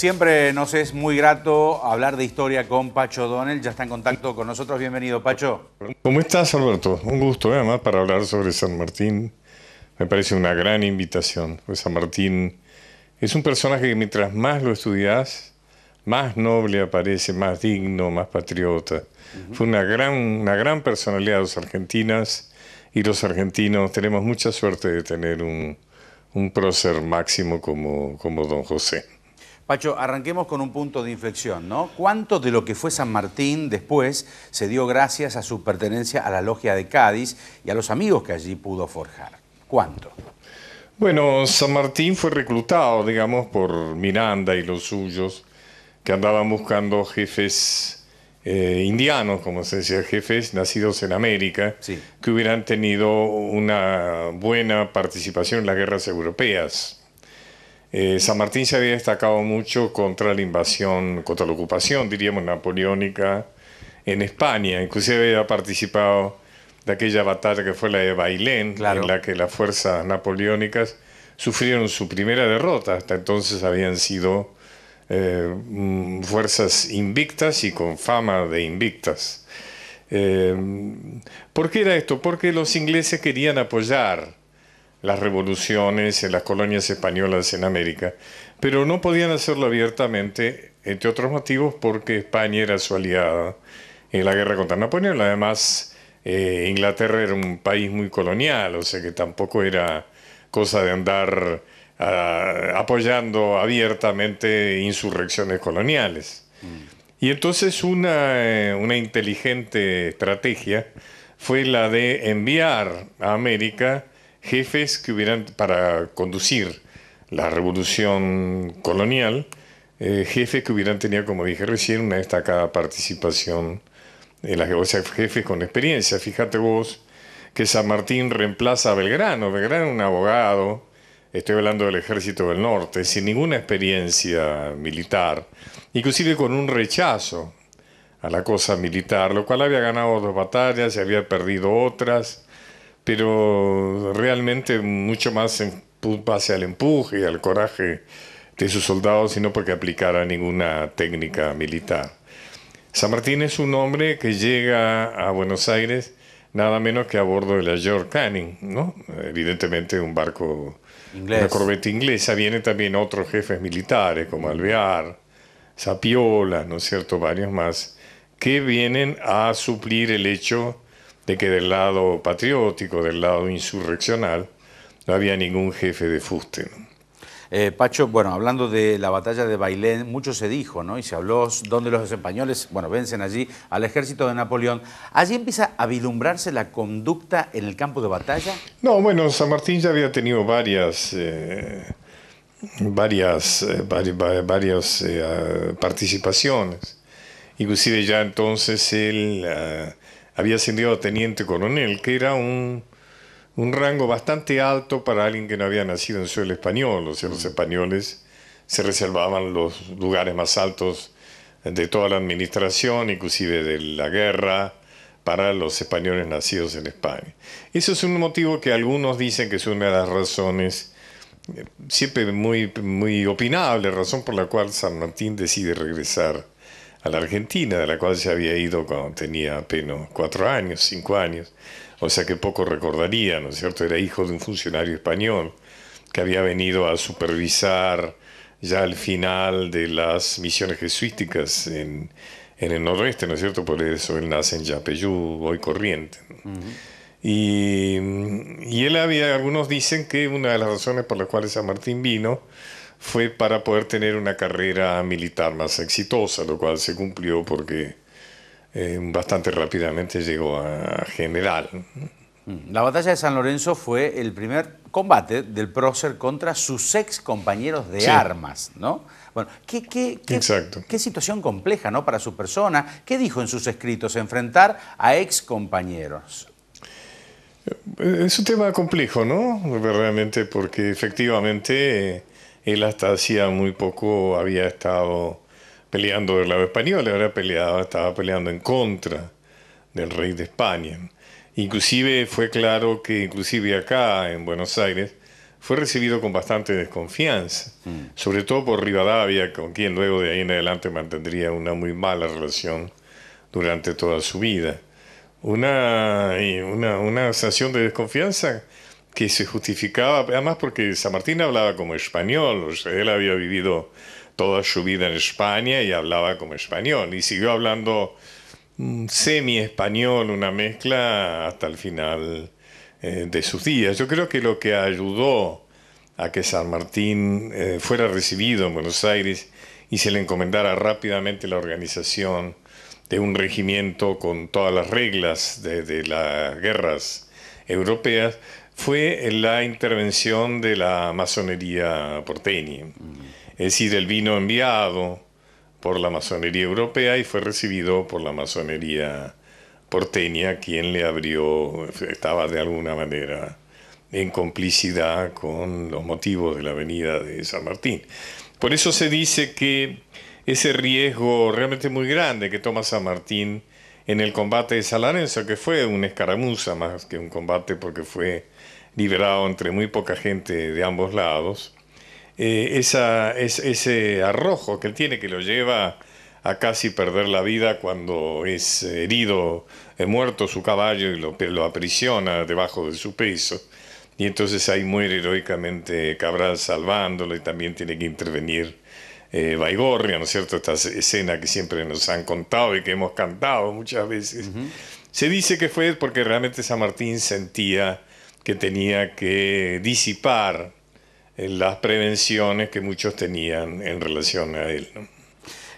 Siempre nos es muy grato hablar de historia con Pacho Donel. Ya está en contacto con nosotros. Bienvenido, Pacho. ¿Cómo estás, Alberto? Un gusto, ¿eh? además, para hablar sobre San Martín. Me parece una gran invitación. Pues San Martín es un personaje que mientras más lo estudias, más noble aparece, más digno, más patriota. Fue una gran, una gran personalidad de los argentinas y los argentinos tenemos mucha suerte de tener un, un prócer máximo como, como don José. Pacho, arranquemos con un punto de inflexión, ¿no? ¿Cuánto de lo que fue San Martín después se dio gracias a su pertenencia a la Logia de Cádiz y a los amigos que allí pudo forjar? ¿Cuánto? Bueno, San Martín fue reclutado, digamos, por Miranda y los suyos, que andaban buscando jefes eh, indianos, como se decía, jefes nacidos en América, que hubieran tenido una buena participación en las guerras europeas. Eh, San Martín se había destacado mucho contra la invasión, contra la ocupación, diríamos, napoleónica en España. Inclusive había participado de aquella batalla que fue la de Bailén, en la que las fuerzas napoleónicas sufrieron su primera derrota. Hasta entonces habían sido eh, mm, fuerzas invictas y con fama de invictas. Eh, ¿Por qué era esto? Porque los ingleses querían apoyar las revoluciones en las colonias españolas en América, pero no podían hacerlo abiertamente, entre otros motivos, porque España era su aliada en la guerra contra Napoleón. Además, eh, Inglaterra era un país muy colonial, o sea que tampoco era cosa de andar ah, apoyando abiertamente insurrecciones coloniales. Mm. Y entonces una, eh, una inteligente estrategia fue la de enviar a América jefes que hubieran, para conducir la revolución colonial, eh, jefes que hubieran tenido, como dije recién, una destacada participación en las jefes con experiencia. Fíjate vos que San Martín reemplaza a Belgrano. Belgrano es un abogado, estoy hablando del ejército del norte, sin ninguna experiencia militar, inclusive con un rechazo a la cosa militar, lo cual había ganado dos batallas y había perdido otras pero realmente mucho más en base al empuje y al coraje de sus soldados, sino porque aplicara ninguna técnica militar. San Martín es un hombre que llega a Buenos Aires nada menos que a bordo de la York Canning, ¿no? evidentemente un barco, una corbeta inglesa. Vienen también otros jefes militares como Alvear, Sapiola, ¿no es cierto? Varios más, que vienen a suplir el hecho de que del lado patriótico, del lado insurreccional, no había ningún jefe de fuste. Eh, Pacho, bueno, hablando de la batalla de Bailén, mucho se dijo, ¿no? Y se habló donde los españoles, bueno, vencen allí al ejército de Napoleón. ¿Allí empieza a vislumbrarse la conducta en el campo de batalla? No, bueno, San Martín ya había tenido varias... Eh, varias eh, participaciones. Inclusive ya entonces él ah, había ascendido a teniente coronel, que era un, rango bastante alto para alguien que no había nacido en suelo español. los mm. españoles se reservaban los lugares más altos de toda la administración, inclusive de la guerra, para los españoles nacidos en España. Eso es un motivo que algunos dicen que es una de las razones, eh, siempre muy, muy opinable, razón por la cual San Martín decide regresar a la Argentina, de la cual se había ido cuando tenía apenas cuatro años, cinco años, o sea que poco recordaría, ¿no es cierto? Era hijo de un funcionario español que había venido a supervisar ya el final de las misiones jesuísticas en, el noroeste, ¿no es cierto? Por eso él nace en Yapeyú, hoy corriente. y, y, él había, algunos dicen que una de las razones por las cuales San Martín vino, fue para poder tener una carrera militar más exitosa, lo cual se cumplió porque eh, bastante rápidamente llegó a general. Mm. La batalla de San Lorenzo fue el primer combate del prócer contra sus ex compañeros de armas, ¿no? Bueno, ¿qué, qué, situación compleja ¿no? para su persona. ¿Qué dijo en sus escritos? Enfrentar a ex compañeros. Eh, es un tema complejo, ¿no? Realmente, porque efectivamente él hasta hacía muy poco había estado peleando del lado español, ahora peleado, estaba peleando en contra del rey de España. Inclusive fue claro que inclusive acá en Buenos Aires fue recibido con bastante desconfianza, mm. sobre todo por Rivadavia, con quien luego de ahí en adelante mantendría una muy mala relación durante toda su vida. Una, una, una sensación de desconfianza que se justificaba, además porque San Martín hablaba como español, él había vivido toda su vida en España y hablaba como español, y siguió hablando mm, semi-español, una mezcla hasta el final eh, de sus días. Yo creo que lo que ayudó a que San Martín eh, fuera recibido en Buenos Aires y se le encomendara rápidamente la organización de un regimiento con todas las reglas de las guerras europeas, fue la intervención de la masonería porteña. Es decir, el vino enviado por la masonería europea y fue recibido por la masonería porteña, quien le abrió, estaba de alguna manera en complicidad con los motivos de la venida de San Martín. Por eso se dice que ese riesgo realmente muy grande que toma San Martín en el combate de San que fue una escaramuza más que un combate porque fue ...liberado entre muy poca gente de ambos lados, eh, esa, es, ese arrojo que él tiene que lo lleva a casi perder la vida cuando es herido, eh, muerto su caballo y lo, lo, aprisiona debajo de su peso. Y entonces ahí muere heroicamente Cabral salvándolo y también tiene que intervenir eh, Baigorria, ¿no es cierto? Esta escena que siempre nos han contado y que hemos cantado muchas veces. Se dice que fue porque realmente San Martín sentía que tenía que disipar eh, las prevenciones que muchos tenían en relación a él.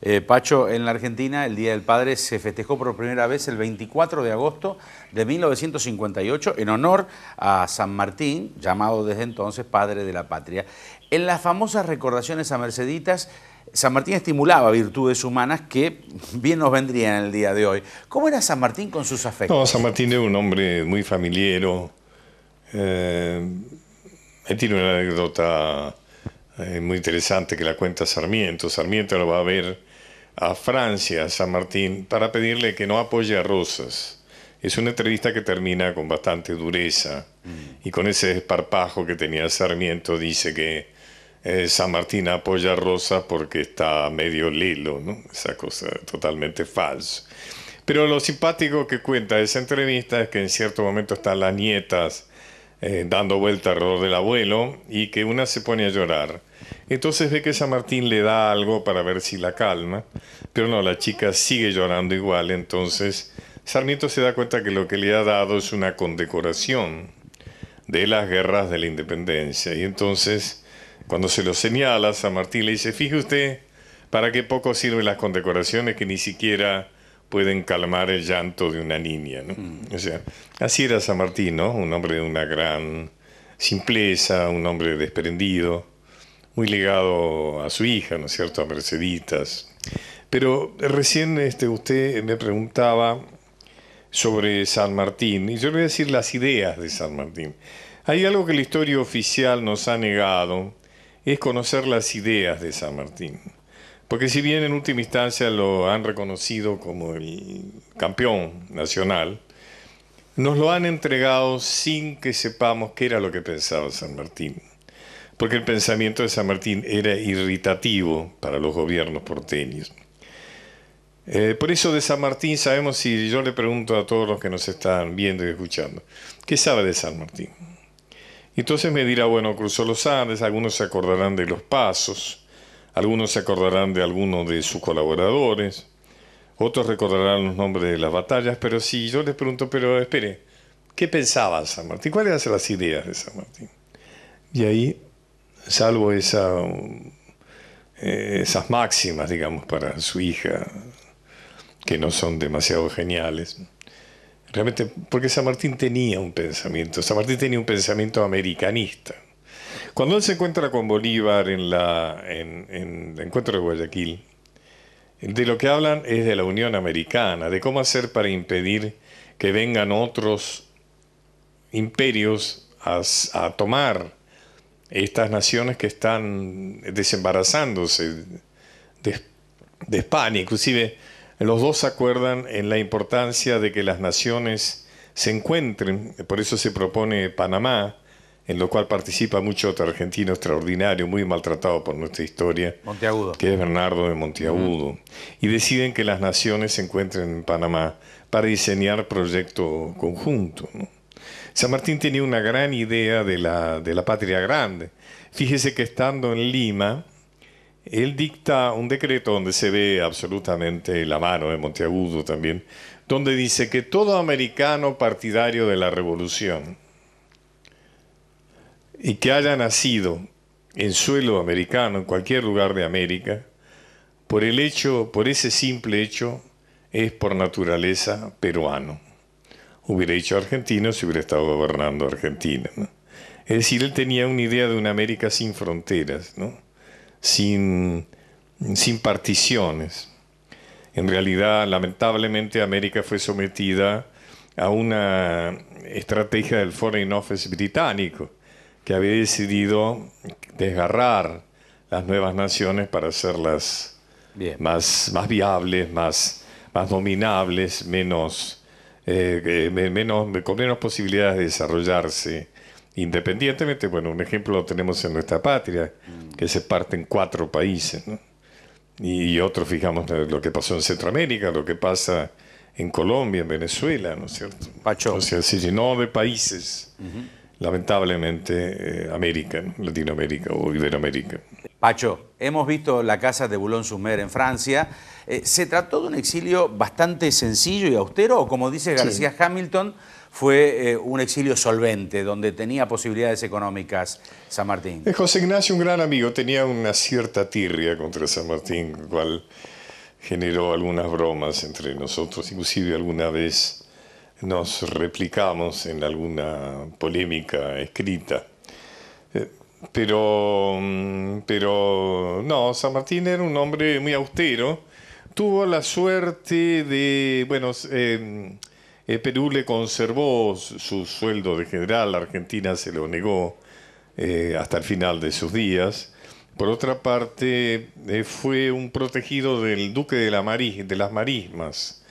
Eh, Pacho, en la Argentina el Día del Padre se festejó por primera vez el 24 de agosto de 1958 en honor a San Martín, llamado desde entonces Padre de la Patria. En las famosas recordaciones a Merceditas, San Martín estimulaba virtudes humanas que bien nos vendrían en el día de hoy. ¿Cómo era San Martín con sus afectos? No, San Martín era un hombre muy familiero, eh, tiene una anécdota eh, muy interesante que la cuenta Sarmiento. Sarmiento lo va a ver a Francia, a San Martín, para pedirle que no apoye a Rosas. Es una entrevista que termina con bastante dureza mm. y con ese esparpajo que tenía Sarmiento dice que eh, San Martín apoya a Rosas porque está medio lelo, ¿no? esa cosa totalmente falsa. Pero lo simpático que cuenta esa entrevista es que en cierto momento están las nietas eh, dando vuelta alrededor del abuelo y que una se pone a llorar. Entonces ve que San Martín le da algo para ver si la calma, pero no, la chica sigue llorando igual, entonces Sarmiento se da cuenta que lo que le ha dado es una condecoración de las guerras de la independencia. Y entonces, cuando se lo señala, San Martín le dice, fíjese usted, ¿para qué poco sirven las condecoraciones que ni siquiera pueden calmar el llanto de una niña. Mm. O sea, así era San Martín, un hombre de una gran simpleza, un hombre desprendido, muy ligado a su hija, ¿no es cierto?, a Merceditas. Pero recién este, usted me preguntaba sobre San Martín, y yo le voy a decir las ideas de San Martín. Hay algo que la historia oficial nos ha negado, es conocer las ideas de San Martín. Porque si bien en última instancia lo han reconocido como el campeón nacional, nos lo han entregado sin que sepamos qué era lo que pensaba San Martín. Porque el pensamiento de San Martín era irritativo para los gobiernos porteños. Eh, por eso de San Martín sabemos, y yo le pregunto a todos los que nos están viendo y escuchando, ¿qué sabe de San Martín? Entonces me dirá, bueno, cruzó los Andes, algunos se acordarán de los pasos, algunos se acordarán de alguno de sus colaboradores, otros recordarán los nombres de las batallas, pero si yo les pregunto, pero espere, ¿qué pensaba San Martín? ¿Cuáles eran las ideas de San Martín? Y ahí, salvo esa, eh, esas máximas, digamos, para su hija, que no son demasiado geniales, realmente, porque San Martín tenía un pensamiento, San Martín tenía un pensamiento americanista cuando él se encuentra con Bolívar en, la, en, el encuentro de Guayaquil, de lo que hablan es de la Unión Americana, de cómo hacer para impedir que vengan otros imperios a, tomar estas naciones que están desembarazándose de, de, España. Inclusive los dos acuerdan en la importancia de que las naciones se encuentren, por eso se propone Panamá, en lo cual participa mucho otro argentino extraordinario, muy maltratado por nuestra historia, que es Bernardo de Monteagudo, y deciden que las naciones se encuentren en Panamá para diseñar proyecto conjunto. San Martín tenía una gran idea de la, de la patria grande. Fíjese que estando en Lima, él dicta un decreto donde se ve absolutamente la mano de Monteagudo también, donde dice que todo americano partidario de la revolución, y que haya nacido en suelo americano, en cualquier lugar de América, por el hecho, por ese simple hecho, es por naturaleza peruano. Hubiera dicho argentino si hubiera estado gobernando Argentina. Es decir, él tenía una idea de una América sin fronteras, sin, sin particiones. En realidad, lamentablemente, América fue sometida a una estrategia del Foreign Office británico, que había decidido desgarrar las nuevas naciones para hacerlas Más, más viables, más, más dominables, menos, eh, eh, con menos posibilidades de desarrollarse independientemente. Bueno, un ejemplo lo tenemos en nuestra patria, mm. que se parte en cuatro países, y otro, fijamos eh, lo que pasó en Centroamérica, lo que pasa en Colombia, en Venezuela, ¿no es cierto? Pacho. O sea, se llenó de países lamentablemente, eh, América, Latinoamérica o Iberoamérica. Pacho, hemos visto la casa de Boulogne-sur-Mer en Francia. Eh, ¿Se trató de un exilio bastante sencillo y austero o, como dice García Hamilton, fue eh, un exilio solvente, donde tenía posibilidades económicas San Martín? José Ignacio, un gran amigo, tenía una cierta tirria contra San Martín, cual generó algunas bromas entre nosotros, inclusive alguna vez nos replicamos en alguna polémica escrita. Eh, pero, mm, pero no, San Martín era un hombre muy austero. Tuvo la suerte de, bueno, eh, eh, Perú le conservó su sueldo de general, Argentina se lo negó hasta el final de sus días. Por otra parte, fue un protegido del duque de, la de las marismas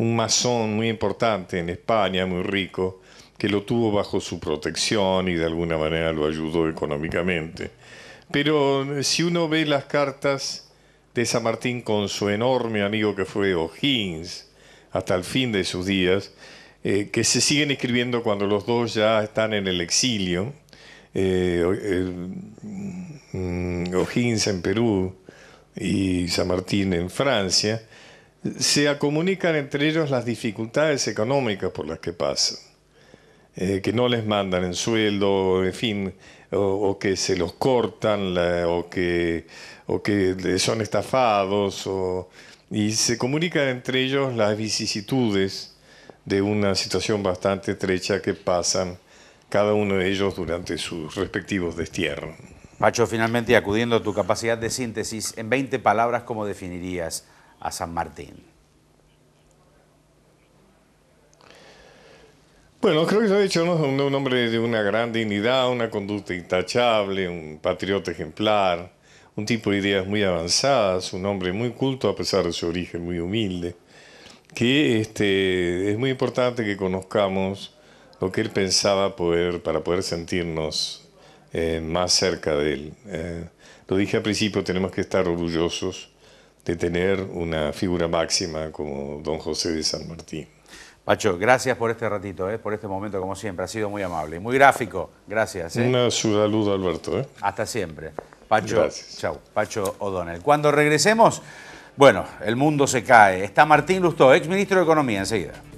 un masón muy importante en España, muy rico, que lo tuvo bajo su protección y de alguna manera lo ayudó económicamente. Pero eh, si uno ve las cartas de San Martín con su enorme amigo que fue O'Higgins hasta el fin de sus días, eh, que se siguen escribiendo cuando los dos ya están en el exilio, eh, mm, O'Higgins en Perú y San Martín en Francia, se comunican entre ellos las dificultades económicas por las que pasan, eh, que no les mandan en sueldo, en fin, o, que se los cortan, o, que, o que son estafados, y se comunican entre ellos las vicisitudes de una situación bastante estrecha que pasan cada uno de ellos durante sus respectivos destierros. Pacho, finalmente, acudiendo a tu capacidad de síntesis, en 20 palabras, ¿cómo definirías a San Martín. Bueno, creo que se ha dicho un hombre de una gran dignidad, una conducta intachable, un patriota ejemplar, un tipo de ideas muy avanzadas, un hombre muy culto a pesar de su origen muy humilde, que este, es muy importante que conozcamos lo que él pensaba para poder sentirnos eh, más cerca de él. Eh, lo dije al principio, tenemos que estar orgullosos de tener una figura máxima como don José de San Martín. Pacho, gracias por este ratito, eh, por este momento, como siempre. Ha sido muy amable y muy gráfico. Gracias. Eh. Un saludo, Alberto. Eh. Hasta siempre. Pacho, Pacho O'Donnell. Cuando regresemos, bueno, el mundo se cae. Está Martín Lustó, ex ministro de Economía, enseguida.